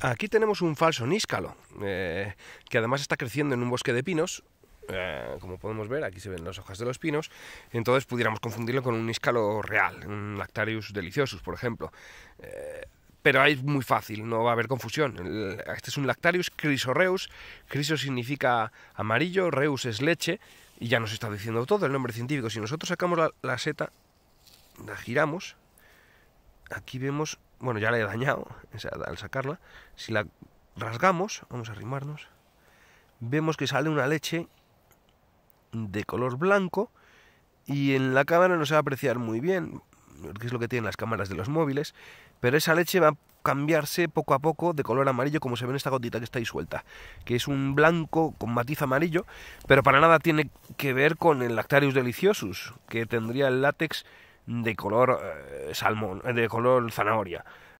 Aquí tenemos un falso níscalo, eh, que además está creciendo en un bosque de pinos. Eh, como podemos ver, aquí se ven las hojas de los pinos. Entonces pudiéramos confundirlo con un níscalo real, un Lactarius deliciosus, por ejemplo. Eh, pero es muy fácil, no va a haber confusión. Este es un Lactarius crisoreus. Criso significa amarillo, reus es leche. Y ya nos está diciendo todo el nombre científico. Si nosotros sacamos la seta, la giramos, aquí vemos bueno, ya la he dañado, al sacarla, si la rasgamos, vamos a arrimarnos, vemos que sale una leche de color blanco y en la cámara no se va a apreciar muy bien, que es lo que tienen las cámaras de los móviles, pero esa leche va a cambiarse poco a poco de color amarillo como se ve en esta gotita que está ahí suelta, que es un blanco con matiz amarillo, pero para nada tiene que ver con el Lactarius deliciosus, que tendría el látex de color eh, salmón, eh, de color zanahoria.